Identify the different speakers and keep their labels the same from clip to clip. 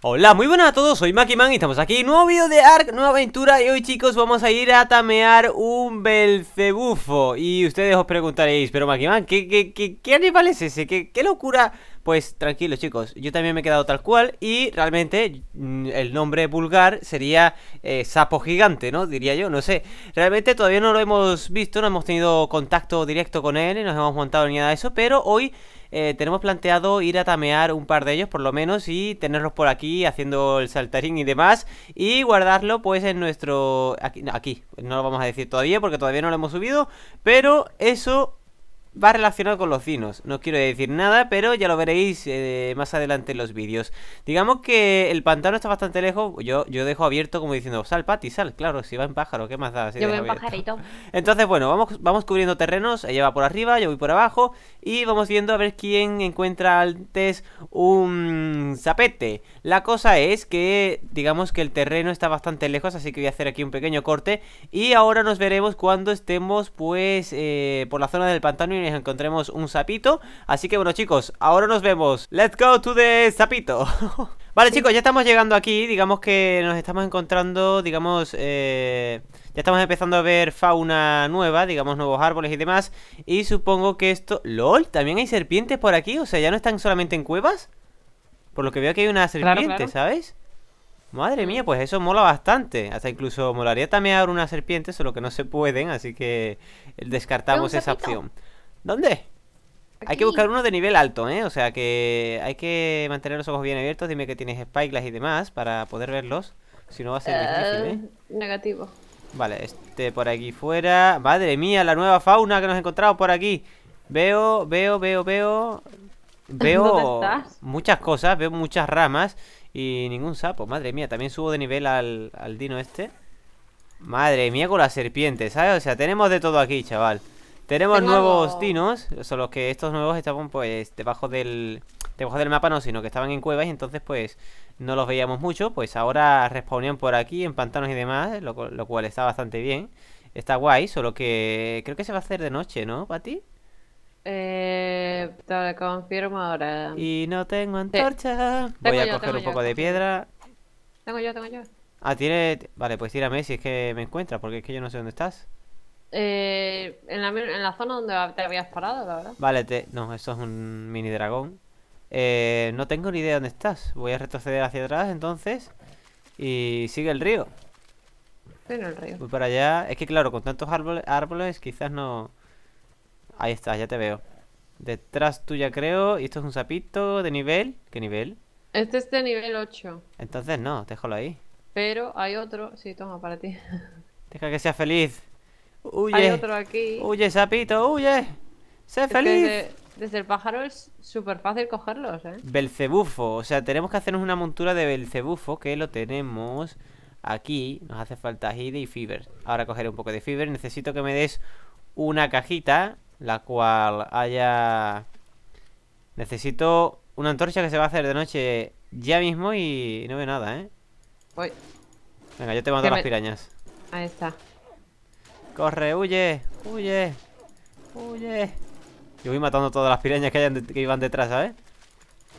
Speaker 1: Hola, muy buenas a todos, soy Makiman y estamos aquí Nuevo video de ARK, nueva aventura Y hoy chicos vamos a ir a tamear un Belcebufo Y ustedes os preguntaréis, pero Makiman, ¿qué, qué, qué, qué animal es ese? ¿Qué, ¿Qué locura? Pues tranquilos chicos, yo también me he quedado tal cual Y realmente mm, el nombre vulgar sería eh, sapo gigante, ¿no? Diría yo, no sé Realmente todavía no lo hemos visto, no hemos tenido contacto directo con él Nos hemos montado ni nada de eso Pero hoy eh, tenemos planteado ir a tamear un par de ellos por lo menos y tenerlos por aquí haciendo el saltarín y demás y guardarlo pues en nuestro... Aquí, aquí, no lo vamos a decir todavía porque todavía no lo hemos subido, pero eso va relacionado con los dinos. No quiero decir nada, pero ya lo veréis eh, más adelante en los vídeos. Digamos que el pantano está bastante lejos. Yo, yo dejo abierto como diciendo, sal, Pati, sal. Claro, si va en pájaro, ¿qué más da? yo voy en pajarito. Entonces, bueno, vamos, vamos cubriendo terrenos. Ella va por arriba, yo voy por abajo. Y vamos viendo a ver quién encuentra antes un zapete. La cosa es que, digamos que el terreno está bastante lejos, así que voy a hacer aquí un pequeño corte. Y ahora nos veremos cuando estemos, pues, eh, por la zona del pantano y encontremos un sapito. Así que bueno chicos, ahora nos vemos. Let's go to the sapito. vale chicos, ya estamos llegando aquí. Digamos que nos estamos encontrando, digamos... Eh, ya estamos empezando a ver fauna nueva, digamos nuevos árboles y demás. Y supongo que esto... ¡Lol! ¿También hay serpientes por aquí? O sea, ¿ya no están solamente en cuevas? Por lo que veo que hay una serpiente, ¿sabéis? ¿sabes? Madre mía, mm. pues eso mola bastante. Hasta incluso molaría también tamear una serpiente, solo que no se pueden, así que descartamos esa opción. ¿Dónde? Hay que buscar uno de nivel alto, ¿eh? O sea que hay que mantener los ojos bien abiertos. Dime que tienes spyglass y demás para poder verlos. Si no va a ser eh, difícil,
Speaker 2: ¿eh? Negativo.
Speaker 1: Vale, este por aquí fuera. Madre mía, la nueva fauna que nos encontramos por aquí. Veo, veo, veo, veo. Veo muchas cosas, veo muchas ramas y ningún sapo. Madre mía, también subo de nivel al, al dino este. Madre mía con las serpientes, ¿sabes? O sea, tenemos de todo aquí, chaval. Tenemos nuevos dinos, solo que estos nuevos estaban pues debajo del debajo del mapa no, sino que estaban en cuevas y entonces pues no los veíamos mucho, pues ahora respawnían por aquí en pantanos y demás, lo, cual está bastante bien. Está guay, solo que creo que se va a hacer de noche, ¿no, Pati?
Speaker 2: Eh, te confirmo ahora.
Speaker 1: Y no tengo antorcha.
Speaker 2: Voy a coger un poco de piedra. Tengo yo, tengo yo.
Speaker 1: Ah, tiene... Vale, pues tírame si es que me encuentra, porque es que yo no sé dónde estás.
Speaker 2: Eh, en, la, zona donde te habías parado, la verdad.
Speaker 1: Vale, no, eso es un mini dragón. Eh, no tengo ni idea dónde estás. Voy a retroceder hacia atrás entonces. Y sigue el río. Pero el río. Voy para allá. Es que claro, con tantos árboles, árboles quizás no... Ahí está, ya te veo. Detrás tuya creo. Y esto es un sapito de nivel. ¿Qué nivel?
Speaker 2: Este es de nivel 8.
Speaker 1: Entonces no, déjalo ahí.
Speaker 2: Pero hay otro. Sí, toma, para ti.
Speaker 1: Deja que sea feliz. Huye. Hay otro aquí. Huye, sapito, huye. Sé feliz.
Speaker 2: Desde, el pájaro es súper fácil cogerlos, ¿eh?
Speaker 1: Belcebufo. O sea, tenemos que hacernos una montura de Belcebufo, que lo tenemos aquí. Nos hace falta Hide y Fever. Ahora cogeré un poco de Fever. Necesito que me des una cajita, la cual haya... Necesito una antorcha que se va a hacer de noche ya mismo y no veo nada, ¿eh? Venga, yo te mando las pirañas. Ahí está. Corre, huye, huye, huye. Yo voy matando todas las pireñas que, iban detrás, ¿sabes?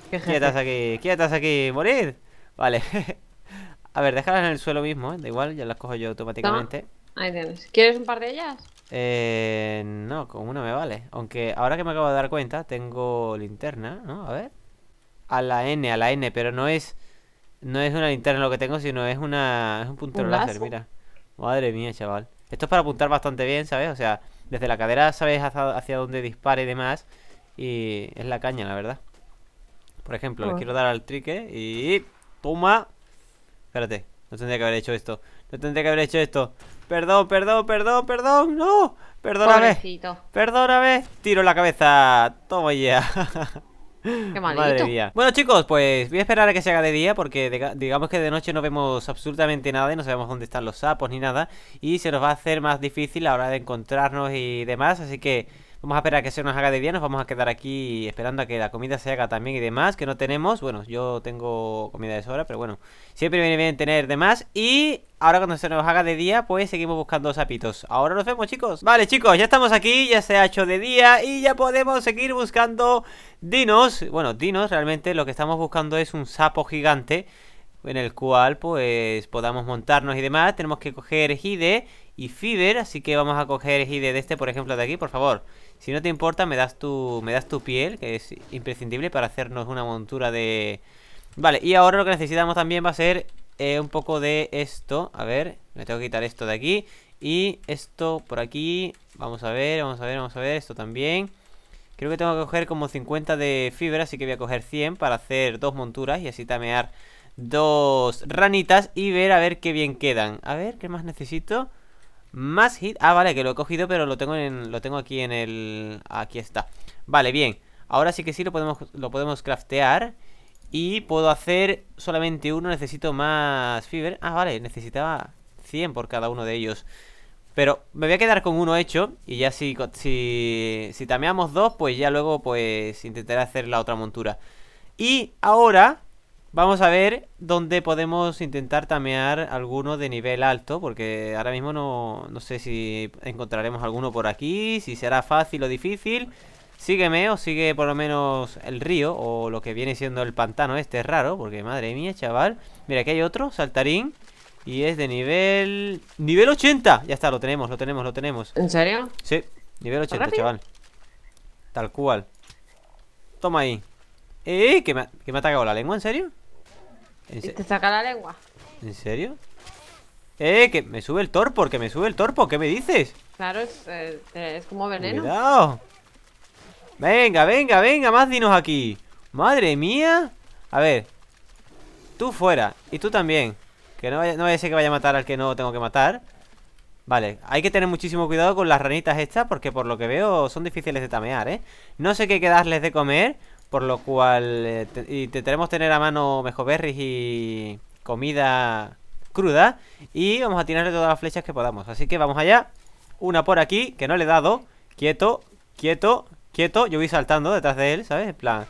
Speaker 1: quietas aquí, quietas aquí, morir. Vale. A ver, déjalas en el suelo mismo, ¿eh? da igual, ya las cojo yo automáticamente.
Speaker 2: Ahí tienes. ¿Quieres un par de ellas?
Speaker 1: Eh, no, con una me vale. Aunque ahora que me acabo de dar cuenta, tengo linterna, ¿no? A ver. A la N, a la N, pero no es no es una linterna lo que tengo, sino es una es un puntero láser, mira. Madre mía, chaval. Esto es para apuntar bastante bien, ¿sabes? O sea, desde la cadera sabes hacia, dónde dispare y demás. Y es la caña, la verdad. Por ejemplo, le oh. quiero dar al trique y... ¡puma! Espérate, no tendría que haber hecho esto. No tendría que haber hecho esto. Perdón, perdón, perdón, perdón. No, perdóname. Perdóname. Tiro la cabeza. Toma ya. Madre Bueno chicos, pues voy a esperar a que se haga de día porque digamos que de noche no vemos absolutamente nada y no sabemos dónde están los sapos ni nada y se nos va a hacer más difícil a la hora de encontrarnos y demás, así que Vamos a esperar a que se nos haga de día, nos vamos a quedar aquí esperando a que la comida se haga también y demás, que no tenemos. Bueno, yo tengo comida de sobra, pero bueno, siempre viene bien tener de más. Y ahora cuando se nos haga de día, pues seguimos buscando sapitos. Ahora nos vemos, chicos. Vale, chicos, ya estamos aquí, ya se ha hecho de día y ya podemos seguir buscando dinos. Bueno, dinos, realmente lo que estamos buscando es un sapo gigante en el cual pues podamos montarnos y demás. Tenemos que coger Hide y Fiber, así que vamos a coger Hide de este, por ejemplo, de aquí, por favor. Si no te importa, me das tu, me das tu piel, que es imprescindible para hacernos una montura de... Vale, y ahora lo que necesitamos también va a ser eh, un poco de esto. A ver, me tengo que quitar esto de aquí. Y esto por aquí. Vamos a ver, vamos a ver, vamos a ver. Esto también. Creo que tengo que coger como 50 de fibra, así que voy a coger 100 para hacer dos monturas y así tamear dos ranitas y ver a ver qué bien quedan. A ver, ¿qué más necesito? Más hit. Ah, vale, que lo he cogido, pero lo tengo en, lo tengo aquí en el... Aquí está. Vale, bien. Ahora sí que sí lo podemos, lo podemos craftear. Y puedo hacer solamente uno. Necesito más fiber. Ah, vale, necesitaba 100 por cada uno de ellos. Pero me voy a quedar con uno hecho. Y ya si, si, si tameamos dos, pues ya luego pues intentaré hacer la otra montura. Y ahora Vamos a ver dónde podemos intentar tamear alguno de nivel alto, porque ahora mismo no, sé si encontraremos alguno por aquí, si será fácil o difícil. Sígueme o sigue por lo menos el río o lo que viene siendo el pantano este es raro, porque madre mía, chaval. Mira, aquí hay otro, saltarín, y es de nivel... ¡Nivel 80! Ya está, lo tenemos, lo tenemos, lo tenemos. ¿En serio? Sí, nivel 80, chaval. Tal cual. Toma ahí. ¡Eh! Que me, que me ha atacado la lengua, ¿en serio? te
Speaker 2: saca la lengua?
Speaker 1: ¿En serio? Eh, que me sube el torpo, que me sube el torpo ¿qué me dices?
Speaker 2: Claro, es, eh, eh, como veneno. Cuidado.
Speaker 1: Venga, venga, venga, más dinos aquí. Madre mía. A ver. Tú fuera. Y tú también. Que no vaya, a ser que vaya a matar al que no tengo que matar. Vale, hay que tener muchísimo cuidado con las ranitas estas porque por lo que veo son difíciles de tamear, ¿eh? No sé qué, quedarles de comer por lo cual eh, y intentaremos tener a mano mejor berries y comida cruda. Y vamos a tirarle todas las flechas que podamos. Así que vamos allá. Una por aquí, que no le he dado. Quieto, quieto, quieto. Yo voy saltando detrás de él, ¿sabes? En plan...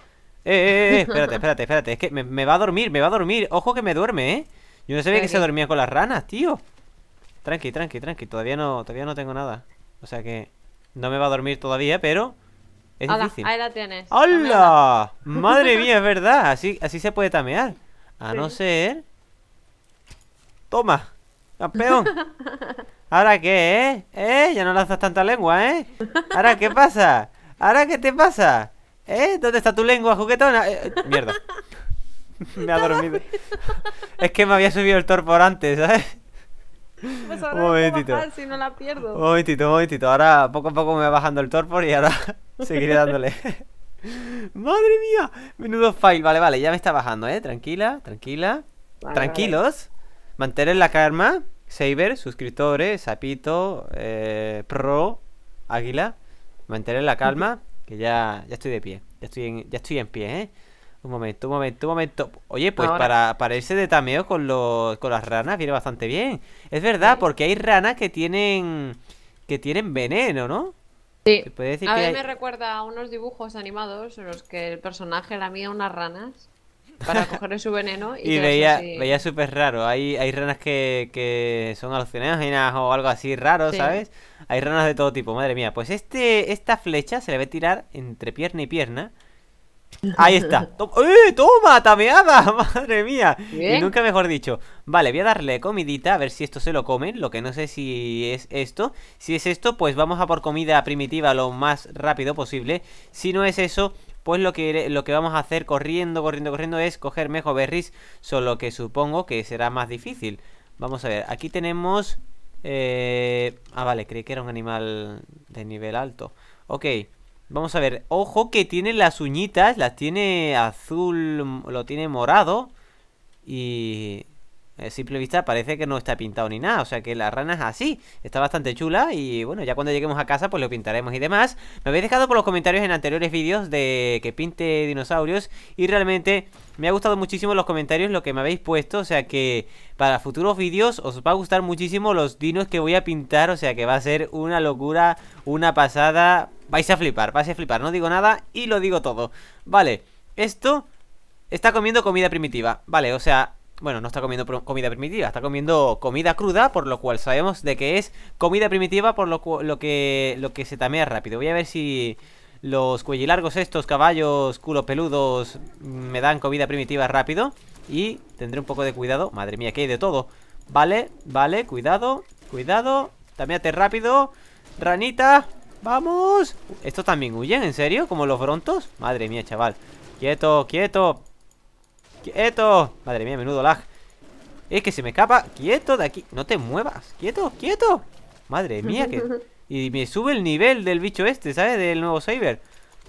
Speaker 1: Eh, eh, eh, eh espérate, espérate, espérate. Es que me, me va a dormir, me va a dormir. Ojo que me duerme, ¿eh? Yo no sabía que se dormía con las ranas, tío. Tranqui, tranqui, tranqui. Todavía no, todavía no tengo nada. O sea que no me va a dormir todavía, pero Hola, Ahí la tienes. Madre mía, es verdad. Así, así se puede tamear. A no ser. Toma, campeón. ¿Ahora qué, eh? ¿Eh? Ya no lanzas tanta lengua, ¿eh? ¿Ahora qué pasa? ¿Ahora qué te pasa? ¿Eh? ¿Dónde está tu lengua, juguetona? Eh, eh, mierda. me ha dormido. es que me había subido el torpor antes, ¿sabes?
Speaker 2: Pues ahora un momentito. no la
Speaker 1: pierdo. Un momentito, un momentito. Ahora poco a poco me va bajando el torpor y ahora seguiré dándole. ¡Madre mía! Menudo fail, Vale, vale, ya me está bajando, ¿eh? Tranquila, tranquila. Tranquilos. Mantener la calma. Saber, suscriptores, Sapito, eh, Pro, Águila. Mantener la calma, que ya, ya estoy de pie. estoy ya estoy en pie, ¿eh? Un momento, un momento, un momento. Oye, pues para, para, irse de tameo con, los, con las ranas viene bastante bien. Es verdad, porque hay ranas que tienen que tienen veneno, ¿no? Sí. a mí me
Speaker 2: recuerda a unos dibujos animados en los que el personaje lamía unas ranas para cogerle su veneno y, veía, veía
Speaker 1: súper raro. Hay, hay ranas que, que son alucinógenas o algo así raro, ¿sabes? Hay ranas de todo tipo, madre mía. Pues este esta flecha se le ve tirar entre pierna y pierna. Ahí está. ¡Eh, toma! ¡Tameada! ¡Madre mía! Y nunca mejor dicho. Vale, voy a darle comidita, a ver si esto se lo comen. Lo que no sé si es esto. Si es esto, pues vamos a por comida primitiva lo más rápido posible. Si no es eso, pues lo que, lo que vamos a hacer corriendo, corriendo, corriendo es coger mejor berries. Solo que supongo que será más difícil. Vamos a ver, aquí tenemos... Eh... Ah, vale, creí que era un animal de nivel alto. Ok, Vamos a ver, ojo que tiene las uñitas, las tiene azul, lo tiene morado. Y eh, a simple vista parece que no está pintado ni nada, o sea que la rana es así, está bastante chula y bueno, ya cuando lleguemos a casa pues lo pintaremos y demás. Me habéis dejado por los comentarios en anteriores vídeos de que pinte dinosaurios y realmente me ha gustado muchísimo los comentarios, lo que me habéis puesto, o sea que para futuros vídeos os va a gustar muchísimo los dinos que voy a pintar, o sea que va a ser una locura, una pasada Vais a flipar, vais a flipar, no digo nada y lo digo todo Vale, esto está comiendo comida primitiva Vale, o sea, bueno, no está comiendo comida primitiva, está comiendo comida cruda, por lo cual sabemos de que es comida primitiva, por lo, que, lo que se tamea rápido. Voy a ver si los cuellilargos estos, caballos, culo peludos, mm, me dan comida primitiva rápido. Y tendré un poco de cuidado. Madre mía, que hay de todo. Vale, vale, cuidado, cuidado. Tameate rápido. Ranita, ¡Vamos! ¿Estos también huyen? ¿En serio? ¿Como los brontos? Madre mía, chaval ¡Quieto, quieto! ¡Quieto! Madre mía, menudo lag Es que se me escapa ¡Quieto de aquí! ¡No te muevas! ¡Quieto, quieto! Madre mía, que... Y me sube el nivel del bicho este, ¿sabes? Del nuevo Saber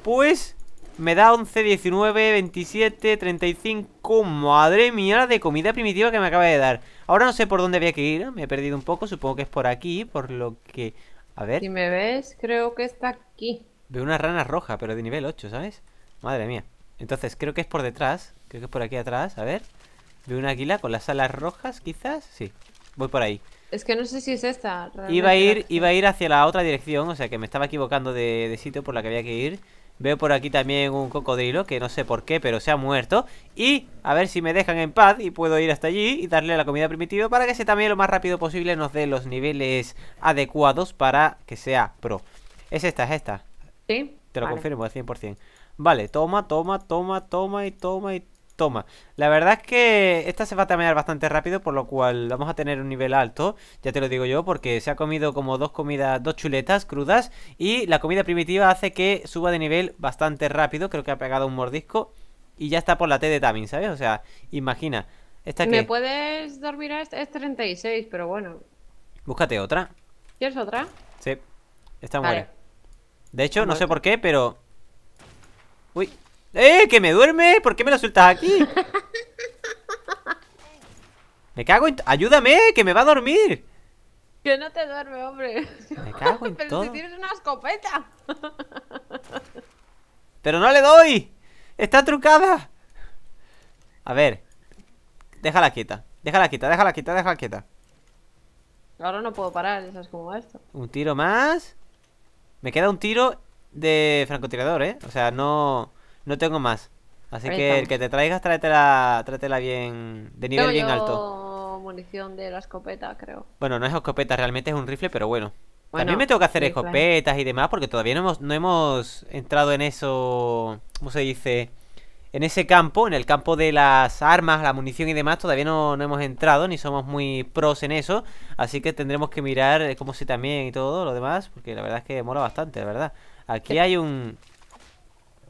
Speaker 1: Pues... Me da 11, 19, 27, 35 Madre mía, de comida primitiva que me acaba de dar Ahora no sé por dónde había que ir Me he perdido un poco, supongo que es por aquí Por lo que... A ver. Si me ves,
Speaker 2: creo que está aquí.
Speaker 1: Veo una rana roja, pero de nivel 8, ¿sabes? Madre mía. Entonces, creo que es por detrás. Creo que es por aquí atrás. A ver. Veo una águila con las alas rojas, quizás. Sí. Voy por ahí.
Speaker 2: Es que no sé si es esta. Iba a, ir,
Speaker 1: iba a ir hacia la otra dirección, o sea que me estaba equivocando de, de sitio por la que había que ir. Veo por aquí también un cocodrilo que no sé por qué, pero se ha muerto. Y a ver si me dejan en paz y puedo ir hasta allí y darle la comida primitiva para que se también lo más rápido posible nos dé los niveles adecuados para que sea pro. Es esta, es esta. Sí. Te lo confirmo al 100%. Vale, toma, toma, toma, toma y toma y Toma, la verdad es que esta se va a tamear bastante rápido, por lo cual vamos a tener un nivel alto, ya te lo digo yo, porque se ha comido como dos comidas, dos chuletas crudas, y la comida primitiva hace que suba de nivel bastante rápido, creo que ha pegado un mordisco, y ya está por la T de Tamin, ¿sabes? O sea, imagina. ¿Esta ¿Me
Speaker 2: puedes dormir a este? Es 36, pero bueno.
Speaker 1: Búscate otra. ¿Quieres otra? Sí, esta muere. De hecho, no sé por qué, pero... Uy, ¡Eh! ¡Que me duerme! ¿Por qué me lo sueltas aquí? Me cago ¡Ayúdame! ¡Que me va a dormir!
Speaker 2: Que no te duerme, hombre.
Speaker 1: Me cago en Pero si tienes
Speaker 2: una escopeta.
Speaker 1: Pero no le doy. Está trucada. A ver. Déjala quieta. Déjala quieta, déjala quieta, déjala quieta.
Speaker 2: Ahora no puedo parar, ya es como esto.
Speaker 1: Un tiro más. Me queda un tiro de francotirador, ¿eh? O sea, no... No tengo más. Así que el que te traigas, tráetela, tráetela bien, de nivel tengo bien
Speaker 2: alto. munición de la escopeta, creo.
Speaker 1: Bueno, no es escopeta, realmente es un rifle, pero bueno. También me tengo que hacer escopetas y demás, porque todavía no hemos, no hemos entrado en eso, ¿cómo se dice? En ese campo, en el campo de las armas, la munición y demás, todavía no, hemos entrado, ni somos muy pros en eso. Así que tendremos que mirar eh, cómo se también y todo lo demás, porque la verdad es que demora bastante, la verdad. Aquí hay un,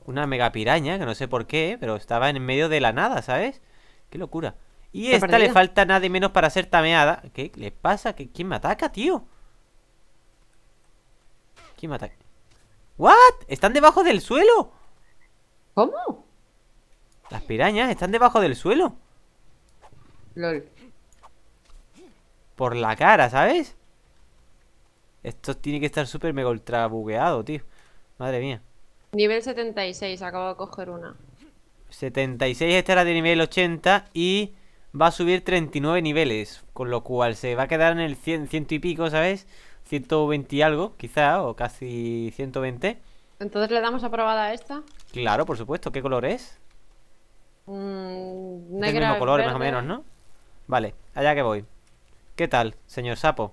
Speaker 1: una mega piraña, que no sé por qué, pero estaba en medio de la nada, ¿sabes? Qué locura.
Speaker 2: Y esta le
Speaker 1: falta nada y menos para ser tameada. ¿Qué le pasa? ¿Quién me ataca, tío? ¿Quién me ataca? ¿What? ¿Están debajo del suelo? ¿Cómo? Las pirañas están debajo del suelo. Por la cara, ¿sabes? Esto tiene que estar súper mega ultra bugueado, tío. Madre mía.
Speaker 2: Nivel 76, acabo de coger una.
Speaker 1: 76 estará de nivel 80 y va a subir 39 niveles, con lo cual se va a quedar en el 100, ciento y pico, ¿sabes? 120 y algo, quizá, o casi 120.
Speaker 2: Entonces le damos aprobada a esta.
Speaker 1: Claro, por supuesto. ¿Qué color es?
Speaker 2: Mm, Es el mismo color, más o menos,
Speaker 1: ¿no? Vale, allá que voy. ¿Qué tal, señor sapo?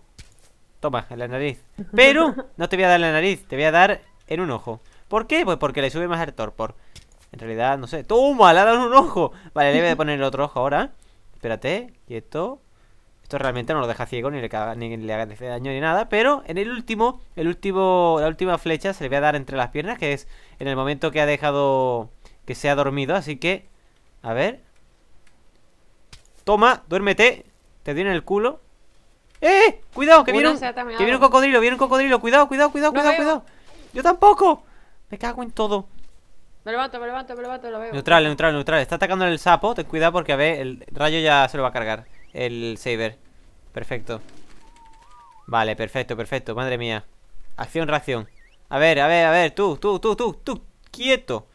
Speaker 1: Toma, en la nariz. Pero no te voy a dar la nariz, te voy a dar en un ojo. ¿Por qué? Pues porque le sube más el torpor. En realidad, no sé. ¡Toma! Le dado un ojo. Vale, le voy a poner el otro ojo ahora. Espérate, y Esto Esto realmente no lo deja ciego, ni le, caga, hace daño ni nada. Pero en el último, el último, la última flecha se le voy a dar entre las piernas, que es en el momento que ha dejado que se ha dormido. Así que, a ver. Toma, duérmete. Te doy en el culo. ¡Eh! ¡Cuidado! Que viene, un, que viene un cocodrilo, viene un cocodrilo. Cuidado, cuidado, cuidado, cuidado. Yo tampoco. Me cago en todo.
Speaker 2: Me levanto, me levanto, me levanto, lo veo. Neutral,
Speaker 1: neutral, neutral. Está atacando el sapo. Ten cuidado porque a ver, el rayo ya se lo va a cargar. El saber. Perfecto. Vale, perfecto, perfecto. Madre mía. Acción, reacción. A ver, a ver, a ver. Tú, tú, tú, tú, tú. Quieto.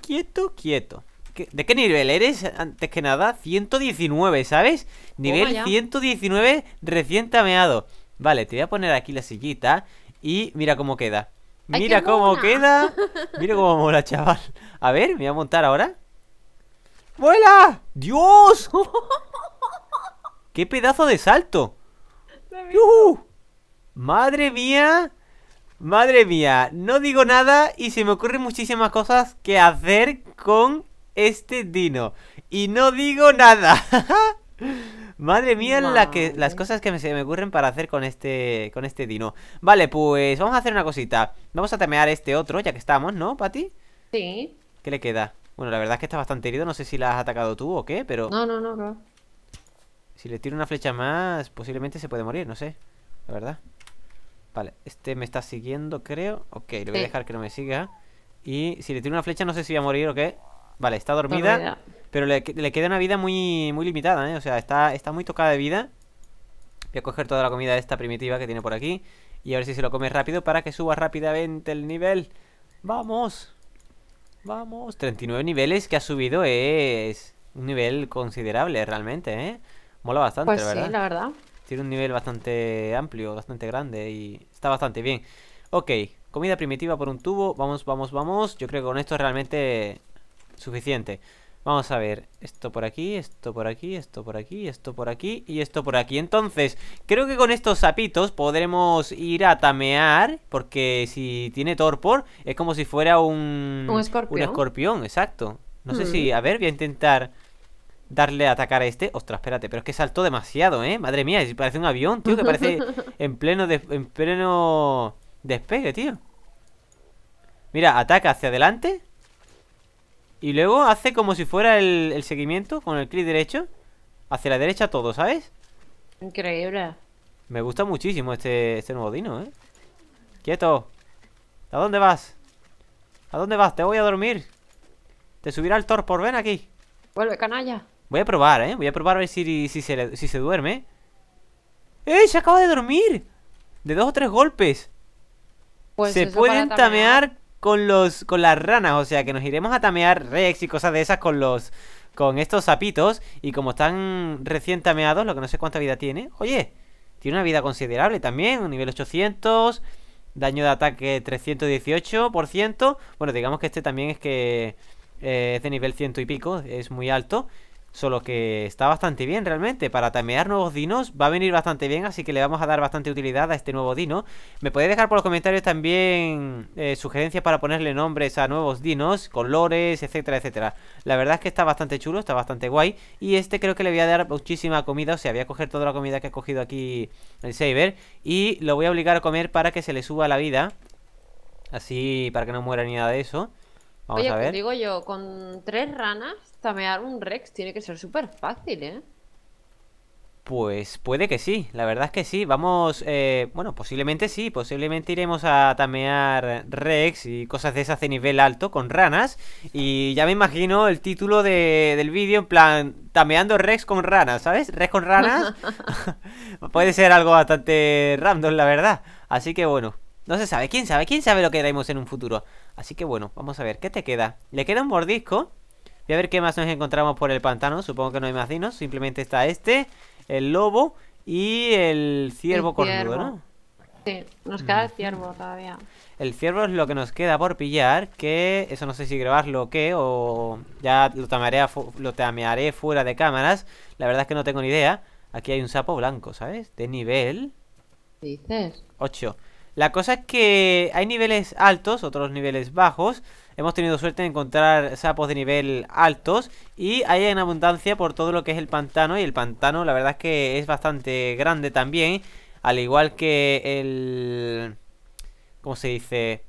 Speaker 1: Quieto, quieto. ¿De qué nivel eres? Antes que nada, 119, ¿sabes? Nivel 119 recién tameado. Vale, te voy a poner aquí la sillita. Y mira cómo queda
Speaker 2: mira cómo queda.
Speaker 1: Mira cómo mola, chaval. A ver, me voy a montar ahora. ¡Vuela! ¡Dios! ¡Qué pedazo de salto! ¡Madre mía! Madre mía, no digo nada y se me ocurren muchísimas cosas que hacer con este dino. Y no digo nada. Madre mía, La que, las cosas que me, se me ocurren para hacer con este con este dino. Vale, pues vamos a hacer una cosita. Vamos a tamear este otro, ya que estamos, ¿no, Pati? Sí. ¿Qué le queda? Bueno, la verdad es que está bastante herido. No sé si la has atacado tú o qué, pero... No, no, no, no. Si le tiro una flecha más, posiblemente se puede morir, no sé. La verdad. Vale, este me está siguiendo, creo. Ok, le voy a dejar que no me siga. Y si le tiro una flecha, no sé si va a morir o qué. Vale, está dormida. dormida. Pero le, queda una vida muy, muy limitada, ¿eh? O sea, está, está muy tocada de vida. Voy a coger toda la comida esta primitiva que tiene por aquí. Y a ver si se lo come rápido para que suba rápidamente el nivel. ¡Vamos! ¡Vamos! 39 niveles que ha subido es un nivel considerable realmente, ¿eh? Mola bastante, pues sí, la verdad. Tiene un nivel bastante amplio, bastante grande y está bastante bien. Ok, comida primitiva por un tubo. Vamos, vamos, vamos. Yo creo que con esto es realmente suficiente. Vamos a ver, esto por aquí, esto por aquí, esto por aquí, esto por aquí y esto por aquí Entonces, creo que con estos sapitos podremos ir a tamear Porque si tiene torpor, es como si fuera un... Un escorpión Un escorpión, exacto No sé si... Hmm. A ver, voy a intentar darle a atacar a este Ostras, espérate, pero es que saltó demasiado, ¿eh? Madre mía, parece un avión, tío, que parece en pleno, en pleno despegue, tío Mira, ataca hacia adelante y luego hace como si fuera el, seguimiento con el clic derecho. Hacia la derecha todo, ¿sabes?
Speaker 2: Increíble.
Speaker 1: Me gusta muchísimo este, este nuevo dino, ¿eh? Quieto. ¿A dónde vas? ¿A dónde vas? Te voy a dormir. Te subirá el torpor. Ven aquí.
Speaker 2: Vuelve, canalla.
Speaker 1: Voy a probar, ¿eh? Voy a probar a ver si, si, se, se duerme. ¡Eh! ¡Se acaba de dormir! De dos o tres golpes.
Speaker 2: Pues se pueden tamear
Speaker 1: con los con las ranas, o sea que nos iremos a tamear rex y cosas de esas con los con estos sapitos y como están recién tameados, lo que no sé cuánta vida tiene. Oye, tiene una vida considerable también, un nivel 800, daño de ataque 318%. Bueno, digamos que este también es que eh, es de nivel ciento y pico, es muy alto. Solo que está bastante bien realmente. Para tamear nuevos dinos va a venir bastante bien. Así que le vamos a dar bastante utilidad a este nuevo dino. Me podéis dejar por los comentarios también eh, sugerencias para ponerle nombres a nuevos dinos. Colores, etcétera, etcétera. La verdad es que está bastante chulo, está bastante guay. Y este creo que le voy a dar muchísima comida. O sea, voy a coger toda la comida que ha cogido aquí el Saber. Y lo voy a obligar a comer para que se le suba la vida. Así, para que no muera ni nada de eso. Vamos Oye, a ver. digo
Speaker 2: yo, con tres ranas Tamear un Rex tiene que ser súper fácil, ¿eh?
Speaker 1: Pues puede que sí, la verdad es que sí. Vamos, eh, bueno, posiblemente sí, posiblemente iremos a tamear Rex y cosas de esas de nivel alto con ranas. Y ya me imagino el título del vídeo en plan, tameando Rex con ranas, ¿sabes? Rex con ranas. puede ser algo bastante random, la verdad. Así que bueno, no se sabe, quién sabe, quién sabe lo que haremos en un futuro. Así que bueno, vamos a ver, ¿qué te queda? Le queda un mordisco. Voy a ver qué más nos encontramos por el pantano. Supongo que no hay más dinos. Simplemente está este, el lobo y el ciervo el cornudo, ¿no?
Speaker 2: Sí, nos mm. queda el ciervo todavía.
Speaker 1: El ciervo es lo que nos queda por pillar, que eso no sé si grabarlo o qué, o ya lo tamearé, lo tamearé fuera de cámaras. La verdad es que no tengo ni idea. Aquí hay un sapo blanco, ¿sabes? De nivel... dices? 8. La cosa es que hay niveles altos, otros niveles bajos. Hemos tenido suerte de encontrar sapos de nivel altos y hay en abundancia por todo lo que es el pantano y el pantano la verdad es que es bastante grande también, al igual que el... ¿Cómo se dice?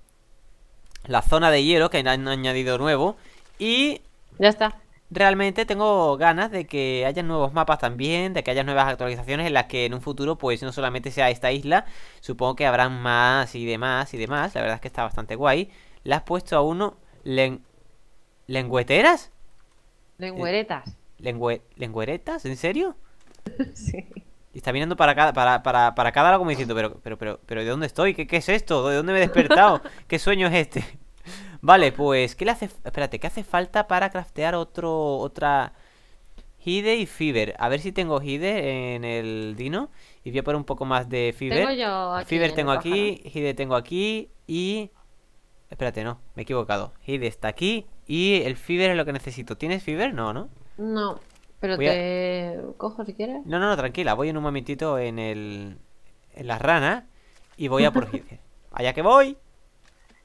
Speaker 1: La zona de hielo que han añadido nuevo y... Ya está realmente tengo ganas de que haya nuevos mapas también, de que haya nuevas actualizaciones en las que en un futuro pues no solamente sea esta isla, supongo que habrán más y demás y demás, la verdad es que está bastante guay. Le has puesto a uno lengüeteras.
Speaker 2: Lengüeretas.
Speaker 1: Eh, ¿Lengüeretas? ¿En serio?
Speaker 2: sí.
Speaker 1: Y está mirando para cada, para, para, para cada lado como diciendo, pero, pero, pero, pero ¿de dónde estoy? ¿Qué, qué es esto? ¿De dónde me he despertado? ¿Qué sueño es este? Vale, pues, ¿qué le hace? Espérate, ¿qué hace falta para craftear otro, otra... Hide y Fiber. A ver si tengo Hide en el Dino. Y voy a poner un poco más de Fiber. Tengo yo aquí Fiber tengo aquí, Hide tengo aquí. Y Espérate, no, me he equivocado. Hide está aquí y el fiber es lo que necesito. ¿Tienes fiber? No, ¿no?
Speaker 2: No, pero te cojo si
Speaker 1: quieres. No, no, no, tranquila. Voy en un momentito en el... En las ranas y voy a por Hide. ¡Allá que voy!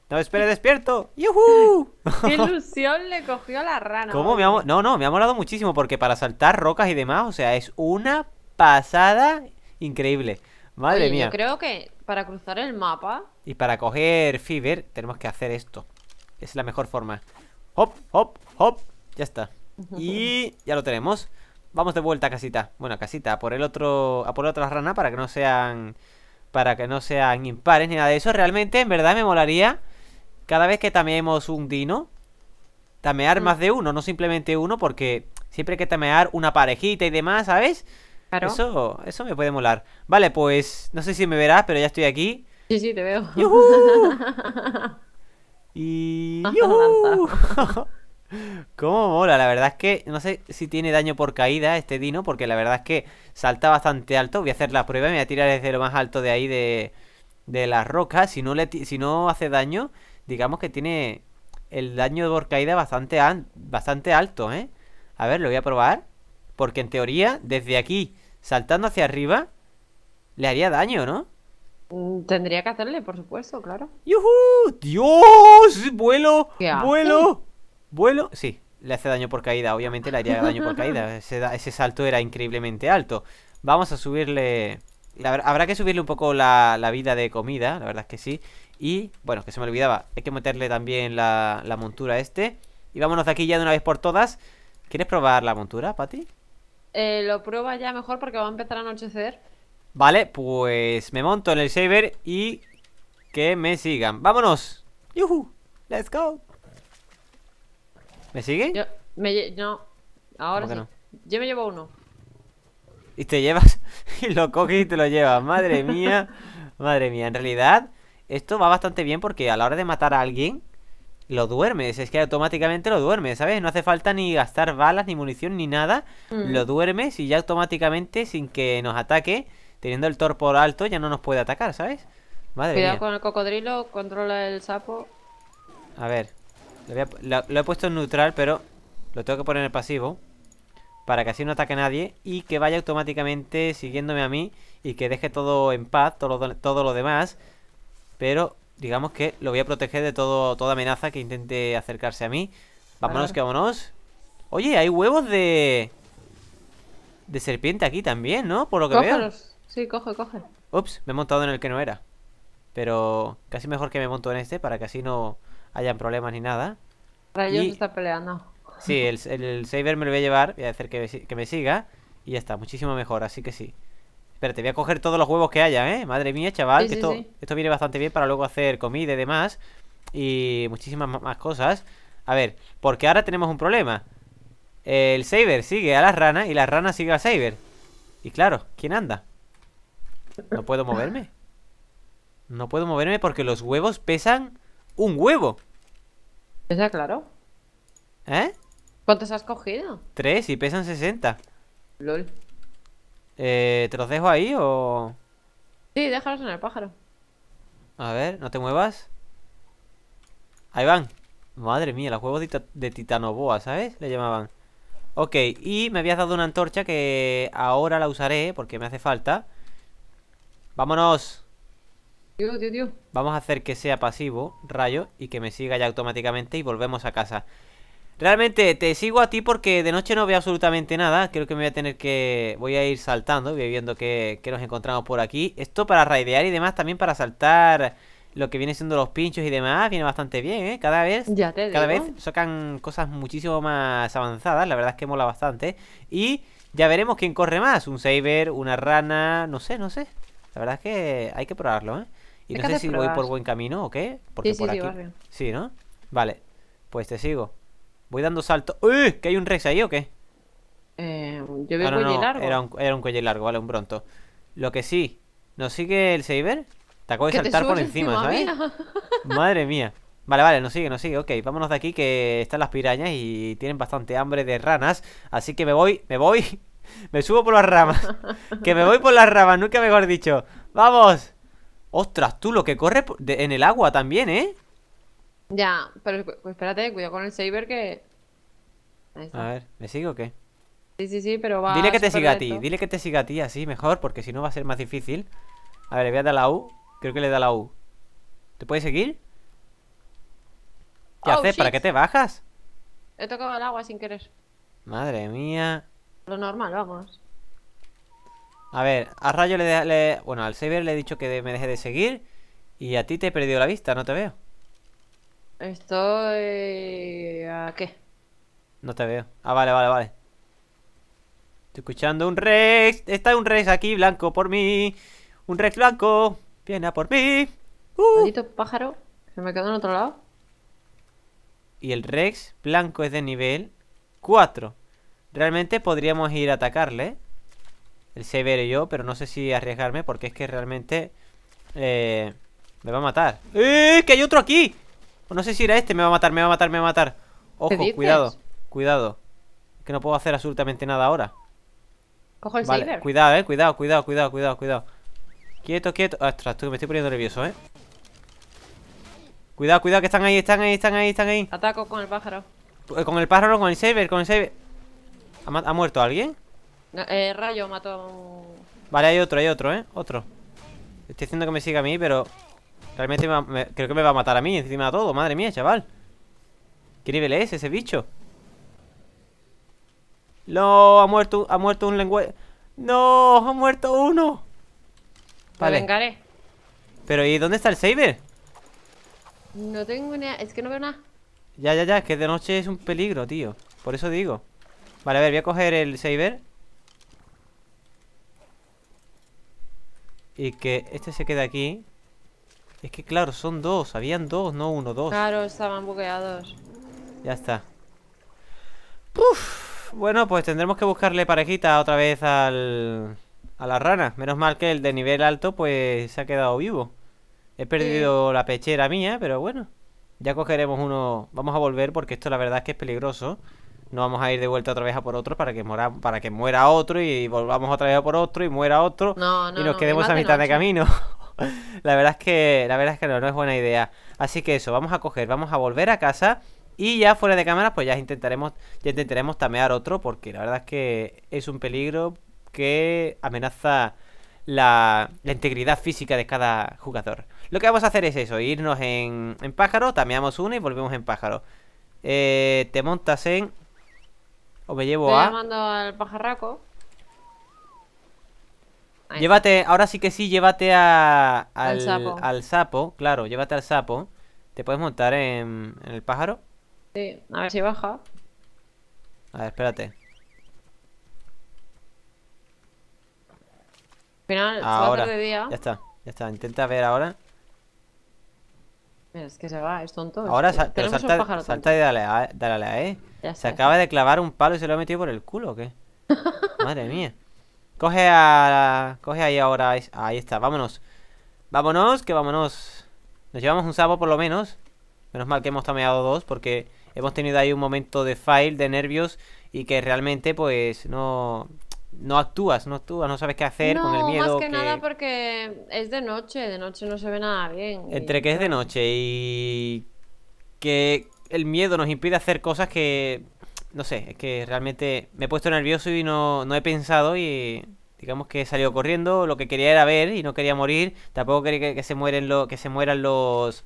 Speaker 1: ¡No, espere, despierto! ¡Yuhu! ¡Qué ilusión
Speaker 2: le cogió la rana! ¿Cómo?
Speaker 1: No, no, me ha molado muchísimo porque para saltar rocas y demás, o sea, es una pasada increíble. Madre mía. Yo creo
Speaker 2: que para cruzar el mapa.
Speaker 1: Y para coger Fever tenemos que hacer esto. Es la mejor forma. Hop, hop, hop. Ya está. Y ya lo tenemos. Vamos de vuelta a casita. Bueno, a casita, a por el otro. A por otra rana para que no sean. Para que no sean impares ni nada de eso. Realmente, en verdad, me molaría. Cada vez que tameemos un dino. Tamear mm. más de uno, no simplemente uno, porque siempre hay que tamear una parejita y demás, ¿sabes? Eso, eso me puede molar. Vale, pues no sé si me verás, pero ya estoy aquí. Sí, sí,
Speaker 2: te veo. ¡Yuhu!
Speaker 1: y... ¿Cómo mola? La verdad es que no sé si tiene daño por caída este dino, porque la verdad es que salta bastante alto. Voy a hacer la prueba, me voy a tirar desde lo más alto de ahí de, de las rocas. Si no, le, si no hace daño, digamos que tiene el daño por caída bastante, bastante alto, ¿eh? A ver, lo voy a probar. Porque en teoría, desde aquí, saltando hacia arriba, le haría daño, ¿no?
Speaker 2: Mm, tendría que hacerle, por supuesto, claro.
Speaker 1: ¡Yuhu! ¡Dios! ¡Vuelo! ¡Vuelo! ¡Vuelo! Sí, le hace daño por caída. Obviamente le haría daño por caída. Ese, salto era increíblemente alto. Vamos a subirle... habrá que subirle un poco la, vida de comida, la verdad es que sí. Y, bueno, que se me olvidaba. Hay que meterle también la, la montura a este. Y vámonos de aquí ya de una vez por todas. ¿Quieres probar la montura, Pati?
Speaker 2: Eh, lo prueba ya mejor porque va a empezar a anochecer.
Speaker 1: Vale, pues me monto en el saber y que me sigan. ¡Vámonos!
Speaker 2: ¡Yuhu! ¡Let's go! ¿Me sigue? Yo, me, no, ahora sí. Yo me llevo uno.
Speaker 1: Y te llevas, y lo coges y te lo llevas. Madre mía, madre mía. En realidad, esto va bastante bien porque a la hora de matar a alguien, lo duermes, es que automáticamente lo duermes, ¿sabes? No hace falta ni gastar balas, ni munición, ni nada. Mm. Lo duermes y ya automáticamente, sin que nos ataque, teniendo el torpor alto, ya no nos puede atacar, ¿sabes? Madre Cuidado
Speaker 2: con el cocodrilo, controla el sapo.
Speaker 1: A ver, lo, he puesto en neutral, pero lo tengo que poner en pasivo. Para que así no ataque nadie y que vaya automáticamente siguiéndome a mí y que deje todo en paz, todo lo demás. Pero digamos que lo voy a proteger de todo, toda amenaza que intente acercarse a mí. Vámonos, que vámonos. Oye, hay huevos de... De serpiente aquí también, ¿no? Por lo que veo.
Speaker 2: Sí, coge, coge.
Speaker 1: Ups, me he montado en el que no era. Pero casi mejor que me monto en este para que así no hayan problemas ni nada. Para está peleando. Sí, el, Saber me lo voy a llevar, voy a hacer que, que me siga. Y ya está, muchísimo mejor, así que sí. Pero te voy a coger todos los huevos que haya, ¿eh? Madre mía, chaval, esto, viene bastante bien para luego hacer comida y demás. Y muchísimas más cosas. A ver, porque ahora tenemos un problema. El Saber sigue a las ranas y las ranas sigue al Saber. Y claro, ¿quién anda? No puedo moverme. No puedo moverme porque los huevos pesan un huevo. Pesa claro. ¿Eh?
Speaker 2: ¿Cuántos has cogido?
Speaker 1: Tres y pesan 60. LOL. Eh, ¿Te los dejo ahí o...?
Speaker 2: Sí, déjalos en el pájaro.
Speaker 1: A ver, no te muevas. Ahí van. Madre mía, los huevos de, titanoboa, ¿sabes? Le llamaban. Ok, y me habías dado una antorcha que ahora la usaré porque me hace falta. ¡Vámonos! Tío, tío, tío. Vamos a hacer que sea pasivo, rayo, y que me siga ya automáticamente y volvemos a casa. Realmente te sigo a ti porque de noche no veo absolutamente nada. Creo que me voy a tener que... Voy a ir saltando, voy viendo que, nos encontramos por aquí. Esto para raidear y demás, también para saltar lo que viene siendo los pinchos y demás. Viene bastante bien, ¿eh? Cada vez... cada vez sacan cosas muchísimo más avanzadas. La verdad es que mola bastante. Y ya veremos quién corre más. Un saber, una rana... No sé, no sé. La verdad es que hay que probarlo, ¿eh?
Speaker 2: Y no sé si voy por buen
Speaker 1: camino o qué. Porque por aquí... sí, ¿no? Vale. Pues te sigo. Voy dando salto. ¡Uy! ¿Que hay un Rex ahí o qué?
Speaker 2: Eh, yo veo ah, largo.
Speaker 1: Era un, cuello largo, vale, un bronto Lo que sí, ¿nos sigue el Saber? Te acabo de saltar por encima, ¿sabes? Madre mía. Vale, vale, nos sigue, nos sigue, ok, vámonos de aquí que están las pirañas y tienen bastante hambre de ranas, así que me voy, me voy, me subo por las ramas, que me voy por las ramas, nunca mejor dicho, vamos, ostras, tú lo que corre en el agua también, ¿eh?
Speaker 2: Ya, pero pues espérate, cuidado con el saber que...
Speaker 1: A ver, ¿me sigo o qué?
Speaker 2: Sí, sí, sí, pero va... Dile que te siga a ti, dile
Speaker 1: que te siga a ti así mejor, porque si no va a ser más difícil. A ver, le voy a dar la U. Creo que le da la U. ¿Te puedes seguir? ¿Qué oh, haces? ¿Para qué te bajas?
Speaker 2: He tocado el agua sin querer.
Speaker 1: Madre mía.
Speaker 2: Lo normal, vamos.
Speaker 1: A ver, a Rayo le, Bueno, al Saber le he dicho que me deje de seguir. Y a ti te he perdido la vista, no te veo.
Speaker 2: Estoy... Eh, ¿A qué?
Speaker 1: No te veo. Ah, vale, vale, vale. Estoy escuchando un Rex. Está un Rex aquí, blanco, por mí. Un Rex blanco. Viene a por mí. Uh. pájaro.
Speaker 2: Se me quedó en otro lado.
Speaker 1: Y el Rex blanco es de nivel 4. Realmente podríamos ir a atacarle. El Severo y yo, pero no sé si arriesgarme porque es que realmente... Eh, me va a matar. ¡Eh! ¡Que hay otro aquí! Pues no sé si era este, me va a matar, me va a matar, me va a matar. Ojo, cuidado, cuidado. Que no puedo hacer absolutamente nada ahora. Cojo el vale, Cuidado, eh, cuidado, cuidado, cuidado, cuidado, cuidado. Quieto, quieto. Ostras, me estoy poniendo nervioso, eh. Cuidado, cuidado, que están ahí, están ahí, están ahí, están ahí.
Speaker 2: Ataco con el pájaro.
Speaker 1: Eh, con el pájaro, con el saber, con el saber. ¿Ha, muerto alguien?
Speaker 2: eh, rayo mató.
Speaker 1: Vale, hay otro, hay otro, eh. Otro. Estoy haciendo que me siga a mí, pero Realmente creo que me va a matar a mí encima de todo. Madre mía, chaval. ¿Qué nivel es ese bicho? No, ha muerto, ha muerto un lenguaje. No, ha muerto uno. Vale. Pero ¿y dónde está el saber?
Speaker 2: No tengo ni... Es que no veo nada.
Speaker 1: Ya, ya, ya. Es que de noche es un peligro, tío. Por eso digo. Vale, a ver, voy a coger el saber. Y que este se quede aquí. Es que claro, son dos. Habían dos, no uno, dos.
Speaker 2: Claro, estaban bugueados.
Speaker 1: Ya está. Bueno, pues tendremos que buscarle parejita otra vez al... A la rana. Menos mal que el de nivel alto, pues, se ha quedado vivo. He perdido la pechera mía, pero bueno. Ya cogeremos uno... Vamos a volver porque esto la verdad es que es peligroso. No vamos a ir de vuelta otra vez a por otro para que, mora... para que muera otro y volvamos otra vez a por otro y muera otro. y nos quedemos a mitad de camino. la verdad es que la verdad es que no, no es buena idea. Así que eso, vamos a coger, vamos a volver a casa y ya fuera de cámara pues ya intentaremos ya intentaremos tamear otro porque la verdad es que es un peligro que amenaza la, integridad física de cada jugador. Lo que vamos a hacer es eso, irnos en, en pájaro, tameamos uno y volvemos en pájaro. Eh, te montas en... O me llevo Estoy a...
Speaker 2: llamando al pajarraco.
Speaker 1: Llévate, ahora sí que sí, llévate al, sapo. claro, llévate al sapo. ¿Te puedes montar en, el pájaro?
Speaker 2: Sí, a ver si baja.
Speaker 1: A ver, espérate. Al
Speaker 2: final, se va a día. Ya
Speaker 1: está, ya está. Intenta ver ahora.
Speaker 2: Mira, es que se va, es tonto. Ahora salta,
Speaker 1: y dale a, dale a e. se acaba de clavar un palo y se lo ha metido por el culo, ¿o qué? Madre mía. Coge a... Coge ahí ahora. Ahí está, vámonos. Vámonos, que vámonos. Nos llevamos un sapo por lo menos. Menos mal que hemos tameado dos porque hemos tenido ahí un momento de fail, de nervios y que realmente pues no... No actúas, no actúas, no sabes qué hacer con el miedo. Más que, nada
Speaker 2: porque es de noche, de noche no se ve nada bien. Entre que
Speaker 1: es de noche y que el miedo nos impide hacer cosas que no sé, es que realmente me he puesto nervioso y no, no he pensado y digamos que he salido corriendo, lo que quería era ver y no quería morir, tampoco quería que, se, mueren lo, que se mueran los,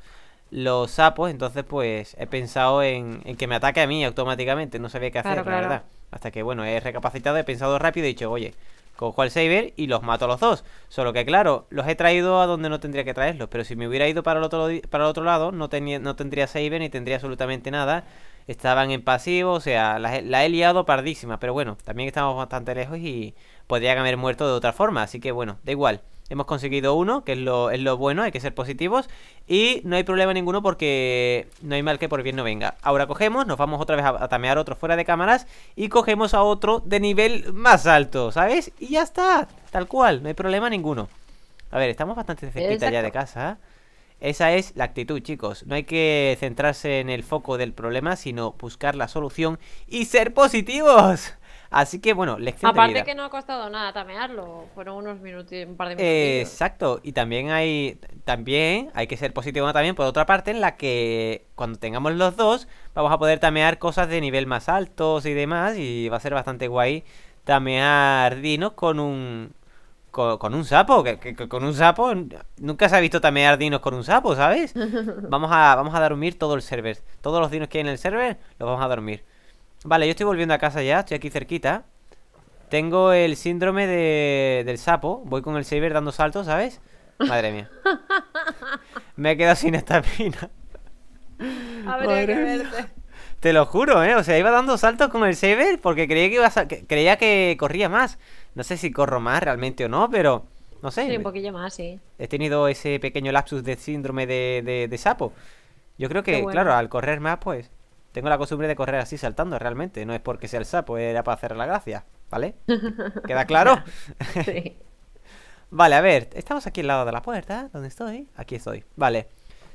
Speaker 1: los sapos, entonces pues he pensado en, en que me ataque a mí automáticamente, no sabía qué hacer, la verdad. Hasta que bueno, he recapacitado, he pensado rápido y he dicho, oye, cojo al Saber y los mato a los dos. Solo que claro, los he traído a donde no tendría que traerlos. Pero si me hubiera ido para el otro, para el otro lado, no, tenía, no tendría Saber ni tendría absolutamente nada estaban en pasivo, o sea, la, he liado pardísima, pero bueno, también estamos bastante lejos y podrían haber muerto de otra forma, así que bueno, da igual. Hemos conseguido uno, que es lo, es lo bueno, hay que ser positivos. Y no hay problema ninguno porque no hay mal que por bien no venga. Ahora cogemos, nos vamos otra vez a, tamear otro fuera de cámaras y cogemos a otro de nivel más alto, ¿sabes? Y ya está, tal cual, no hay problema ninguno. A ver, estamos bastante cerquita ya de casa. ¿eh? Esa es la actitud, chicos. No hay que centrarse en el foco del problema, sino buscar la solución y ser positivos. Así que bueno, lección Aparte
Speaker 2: que no ha costado nada tamearlo, fueron unos minutos, un par de minutos.
Speaker 1: exacto, y también hay también hay que ser positivo también por otra parte en la que cuando tengamos los dos vamos a poder tamear cosas de nivel más altos y demás y va a ser bastante guay tamear dinos con un con, un sapo, que, con un sapo nunca se ha visto tamear dinos con un sapo, ¿sabes? Vamos a, vamos a dormir todo el server. Todos los dinos que hay en el server los vamos a dormir. Vale, yo estoy volviendo a casa ya, estoy aquí cerquita. Tengo el síndrome de, del sapo. Voy con el saber dando saltos, ¿sabes? Madre mía. Me he quedado sin esta pina. Te lo juro, ¿eh? O sea, iba dando saltos con el saber porque creía que, iba creía que corría más. No sé si corro más realmente o no, pero no sé. Sí, un
Speaker 2: poquillo más, sí.
Speaker 1: He tenido ese pequeño lapsus de síndrome de, de, sapo. Yo creo que, claro, al correr más, pues tengo la costumbre de correr así saltando realmente. No es porque sea el sapo, era para hacer la gracia, ¿vale? ¿Queda claro? sí. vale, a ver, estamos aquí al lado de la puerta, ¿dónde estoy? Aquí estoy, vale.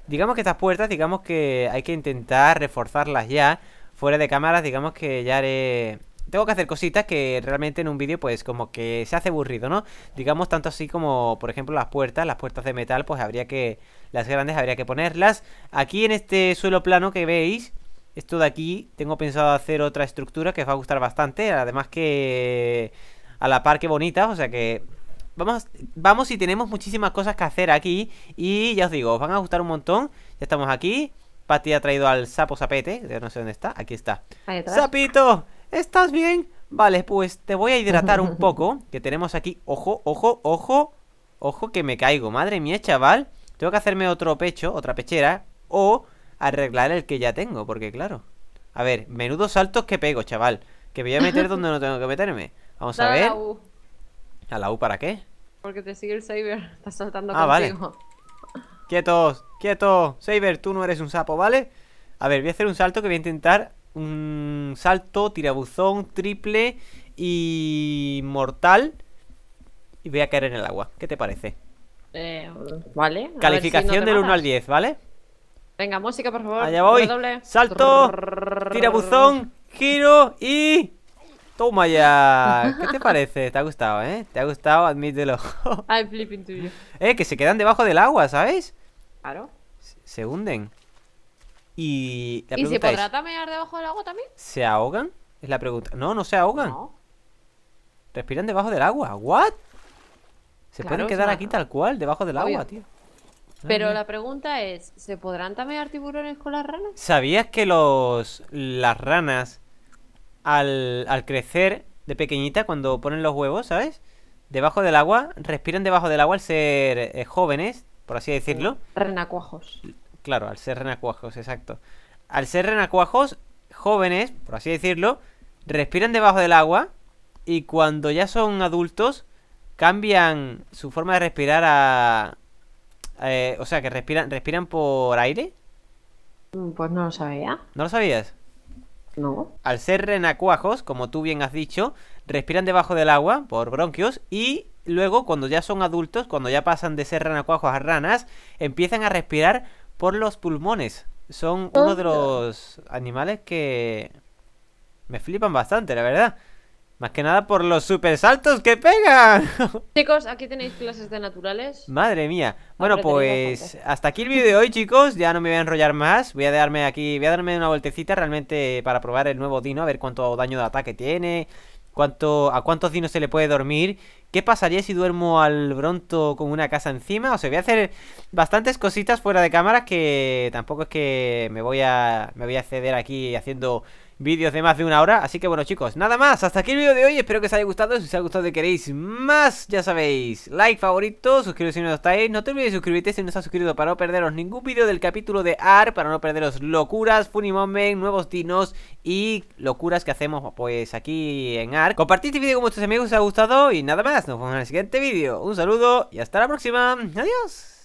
Speaker 1: Digamos que estas puertas, digamos que hay que intentar reforzarlas ya. Fuera de cámaras, digamos que ya haré tengo que hacer cositas que realmente en un vídeo pues como que se hace aburrido, ¿no? Digamos tanto así como por ejemplo las puertas, las puertas de metal pues habría que, las grandes habría que ponerlas. Aquí en este suelo plano que veis, esto de aquí tengo pensado hacer otra estructura que os va a gustar bastante, además que a la par que bonita, o sea que vamos, vamos y tenemos muchísimas cosas que hacer aquí y ya os digo, os van a gustar un montón, ya estamos aquí. Pati ha traído al sapo sapete, no sé dónde está, aquí está. ¡Sapito! ¿Estás bien? Vale, pues te voy a hidratar un poco, que tenemos aquí... Ojo, ojo, ojo, ojo que me caigo. Madre mía, chaval. Tengo que hacerme otro pecho, otra pechera, o arreglar el que ya tengo, porque claro. A ver, menudos saltos que pego, chaval. Que voy a meter donde no tengo que meterme. Vamos a ver. A la U. ¿A la U para qué?
Speaker 2: Porque te sigue el Saber. Estás saltando ah, contigo. Vale.
Speaker 1: Quietos, quieto. Saber, tú no eres un sapo, ¿vale? A ver, voy a hacer un salto que voy a intentar un salto, tirabuzón, triple y mortal. Y voy a caer en el agua. ¿Qué te parece?
Speaker 2: Eh, vale. Calificación del 1 al 10, ¿vale? Venga, música, por favor. Allá voy. Salto,
Speaker 1: tirabuzón, giro y... Toma ya. ¿Qué te parece? ¿Te ha gustado, eh? ¿Te ha gustado? Admítelo.
Speaker 2: I'm flipping to you.
Speaker 1: Eh, que se quedan debajo del agua, ¿sabes? Claro. se hunden. Y se podrá
Speaker 2: tamear debajo del agua también?
Speaker 1: ¿Se ahogan? Es la pregunta. No, no se ahogan. No. Respiran debajo del agua. ¿What? Se pueden quedar aquí tal cual, debajo del agua, tío.
Speaker 2: Pero la pregunta es, ¿se podrán tamear tiburones con las ranas?
Speaker 1: ¿Sabías que los las ranas al, crecer de pequeñita cuando ponen los huevos, ¿sabes? Debajo del agua, respiran debajo del agua al ser eh, jóvenes, por así decirlo. Renacuajos claro, al ser renacuajos, exacto. Al ser renacuajos, jóvenes, por así decirlo, respiran debajo del agua y cuando ya son adultos cambian su forma de respirar a... Eh, o sea, que respiran, respiran por aire. Mm, pues no lo sabía. ¿No lo sabías? No. Al ser renacuajos, como tú bien has dicho, respiran debajo del agua por bronquios y luego cuando ya son adultos, cuando ya pasan de ser renacuajos a ranas, empiezan a respirar por los pulmones. Son oh, uno de los animales que me flipan bastante, la verdad. Más que nada por los super saltos que pegan.
Speaker 2: Chicos, aquí tenéis clases de naturales.
Speaker 1: Madre mía. Bueno, pues hasta aquí el vídeo de hoy, chicos. Ya no me voy a enrollar más. Voy a darme aquí, voy a darme una vueltecita realmente para probar el nuevo Dino, a ver cuánto daño de ataque tiene cuánto, a cuántos dinos se le puede dormir. ¿Qué pasaría si duermo al Bronto con una casa encima? O sea, voy a hacer bastantes cositas fuera de cámara que tampoco es que me voy a, me voy a ceder aquí haciendo vídeos de más de una hora. Así que bueno chicos, nada más, hasta aquí el vídeo de hoy, espero que os haya gustado, si os ha gustado y queréis más, ya sabéis, like, favorito, suscribiros si no estáis, no te olvides de suscribirte si no estás suscrito para no perderos ningún vídeo del capítulo de AR, para no perderos locuras, moments, nuevos dinos y locuras que hacemos pues aquí en AR. Compartid este vídeo con vuestros amigos si os ha gustado y nada más, nos vemos en el siguiente vídeo, un saludo y hasta la próxima, adiós.